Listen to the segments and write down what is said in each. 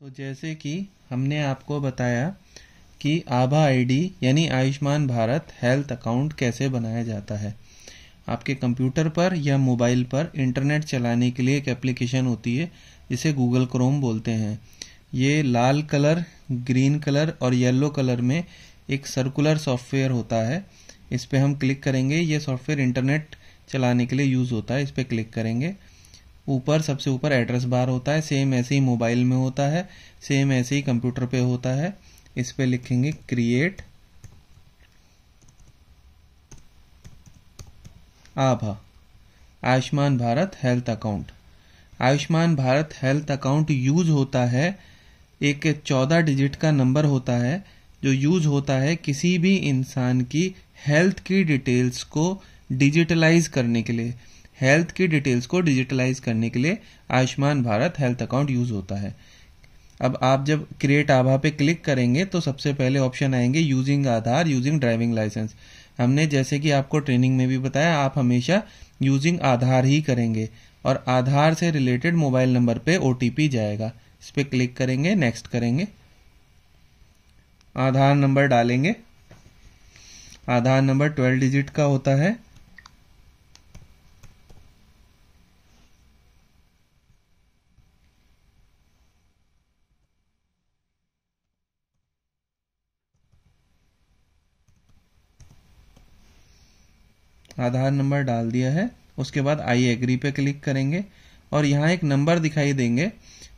तो जैसे कि हमने आपको बताया कि आभा आईडी यानी आयुष्मान भारत हेल्थ अकाउंट कैसे बनाया जाता है आपके कंप्यूटर पर या मोबाइल पर इंटरनेट चलाने के लिए एक एप्लीकेशन होती है जिसे गूगल क्रोम बोलते हैं ये लाल कलर ग्रीन कलर और येलो कलर में एक सर्कुलर सॉफ्टवेयर होता है इस पर हम क्लिक करेंगे ये सॉफ्टवेयर इंटरनेट चलाने के लिए यूज़ होता है इस पर क्लिक करेंगे ऊपर सबसे ऊपर एड्रेस बार होता है सेम ऐसे ही मोबाइल में होता है सेम ऐसे ही कंप्यूटर पे होता है इस पे लिखेंगे क्रिएट आभा Ayushman Bharat health account Ayushman Bharat health account use होता है एक चौदह डिजिट का नंबर होता है जो यूज होता है किसी भी इंसान की हेल्थ की डिटेल्स को डिजिटलाइज करने के लिए हेल्थ की डिटेल्स को डिजिटलाइज करने के लिए Ayushman Bharat health account use होता है अब आप जब क्रिएट आभा पे क्लिक करेंगे तो सबसे पहले ऑप्शन आएंगे using Aadhaar using driving licence हमने जैसे कि आपको ट्रेनिंग में भी बताया आप हमेशा यूजिंग आधार ही करेंगे और आधार से रिलेटेड मोबाइल नंबर पे ओ जाएगा इस पर क्लिक करेंगे नेक्स्ट करेंगे आधार नंबर डालेंगे आधार नंबर ट्वेल्व डिजिट का होता है आधार नंबर डाल दिया है उसके बाद आई एग्री पे क्लिक करेंगे और यहाँ एक नंबर दिखाई देंगे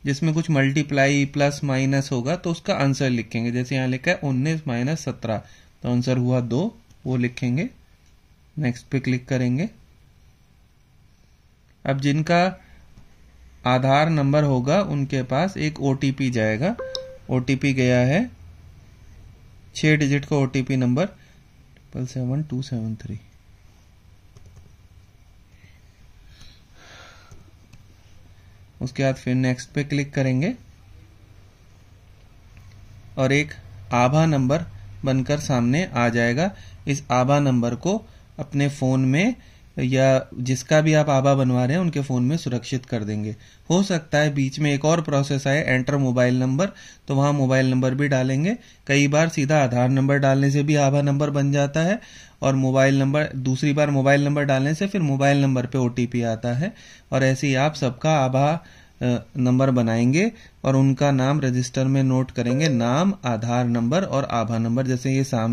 जिसमें कुछ मल्टीप्लाई प्लस माइनस होगा तो उसका आंसर लिखेंगे जैसे यहाँ लिखा है उन्नीस माइनस सत्रह तो आंसर हुआ दो वो लिखेंगे नेक्स्ट पे क्लिक करेंगे अब जिनका आधार नंबर होगा उनके पास एक ओ जाएगा ओ गया है छह डिजिट का ओ number triple seven two seven three उसके बाद फिर नेक्स्ट पे क्लिक करेंगे और एक आभा नंबर बनकर सामने आ जाएगा इस आभा नंबर को अपने फ़ोन में या जिसका भी आप आबा बनवा रहे हैं उनके फ़ोन में सुरक्षित कर देंगे हो सकता है बीच में एक और प्रोसेस आए एंटर मोबाइल नंबर तो वहाँ मोबाइल नंबर भी डालेंगे कई बार सीधा आधार नंबर डालने से भी आबा नंबर बन जाता है और मोबाइल नंबर दूसरी बार मोबाइल नंबर डालने से फिर मोबाइल नंबर पे ओ आता है और ऐसे ही आप सबका आभा नंबर बनाएंगे और उनका नाम रजिस्टर में नोट करेंगे नाम आधार नंबर और आभा नंबर जैसे ये सामने